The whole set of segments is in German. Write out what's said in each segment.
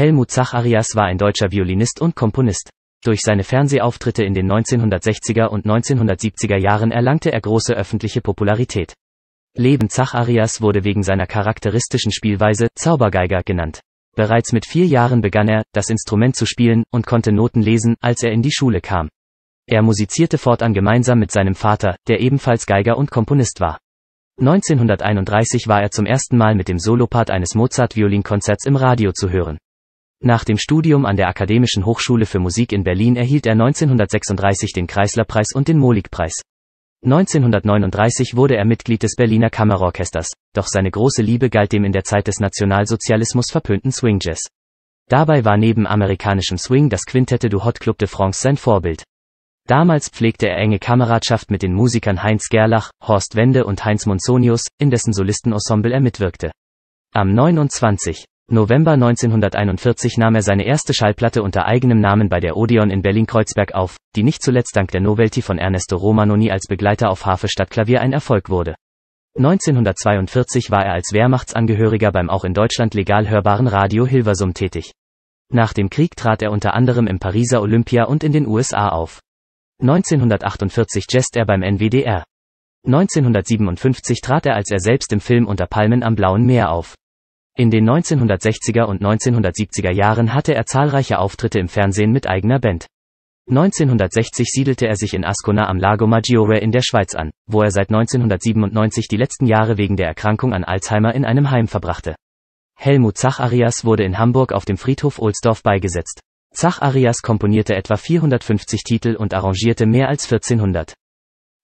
Helmut Zacharias war ein deutscher Violinist und Komponist. Durch seine Fernsehauftritte in den 1960er und 1970er Jahren erlangte er große öffentliche Popularität. Leben Zacharias wurde wegen seiner charakteristischen Spielweise Zaubergeiger genannt. Bereits mit vier Jahren begann er, das Instrument zu spielen und konnte Noten lesen, als er in die Schule kam. Er musizierte fortan gemeinsam mit seinem Vater, der ebenfalls Geiger und Komponist war. 1931 war er zum ersten Mal mit dem Solopart eines Mozart-Violinkonzerts im Radio zu hören. Nach dem Studium an der Akademischen Hochschule für Musik in Berlin erhielt er 1936 den Kreislerpreis und den Moligpreis. 1939 wurde er Mitglied des Berliner Kammerorchesters, doch seine große Liebe galt dem in der Zeit des Nationalsozialismus verpönten Swing Jazz. Dabei war neben amerikanischem Swing das Quintette du Hot Club de France sein Vorbild. Damals pflegte er enge Kameradschaft mit den Musikern Heinz Gerlach, Horst Wende und Heinz Monsonius, in dessen Solistenensemble er mitwirkte. Am 29. November 1941 nahm er seine erste Schallplatte unter eigenem Namen bei der Odeon in Berlin-Kreuzberg auf, die nicht zuletzt dank der Novelty von Ernesto Romanoni als Begleiter auf Harfe statt Klavier ein Erfolg wurde. 1942 war er als Wehrmachtsangehöriger beim auch in Deutschland legal hörbaren Radio Hilversum tätig. Nach dem Krieg trat er unter anderem im Pariser Olympia und in den USA auf. 1948 jazzt er beim NWDR. 1957 trat er als er selbst im Film Unter Palmen am Blauen Meer auf. In den 1960er und 1970er Jahren hatte er zahlreiche Auftritte im Fernsehen mit eigener Band. 1960 siedelte er sich in Ascona am Lago Maggiore in der Schweiz an, wo er seit 1997 die letzten Jahre wegen der Erkrankung an Alzheimer in einem Heim verbrachte. Helmut Zach-Arias wurde in Hamburg auf dem Friedhof Ohlsdorf beigesetzt. Zach-Arias komponierte etwa 450 Titel und arrangierte mehr als 1400.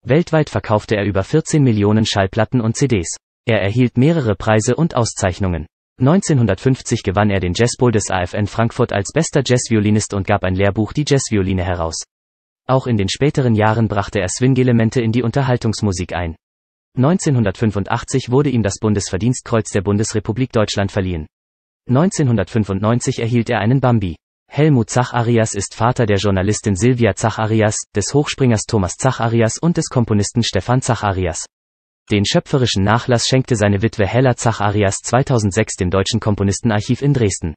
Weltweit verkaufte er über 14 Millionen Schallplatten und CDs. Er erhielt mehrere Preise und Auszeichnungen. 1950 gewann er den Jazzbowl des AFN Frankfurt als bester Jazzviolinist und gab ein Lehrbuch die Jazzvioline heraus. Auch in den späteren Jahren brachte er Swing-Elemente in die Unterhaltungsmusik ein. 1985 wurde ihm das Bundesverdienstkreuz der Bundesrepublik Deutschland verliehen. 1995 erhielt er einen Bambi. Helmut Zacharias ist Vater der Journalistin Silvia Zacharias, des Hochspringers Thomas Zacharias und des Komponisten Stefan Zacharias. Den schöpferischen Nachlass schenkte seine Witwe Hella Zach Arias 2006 dem Deutschen Komponistenarchiv in Dresden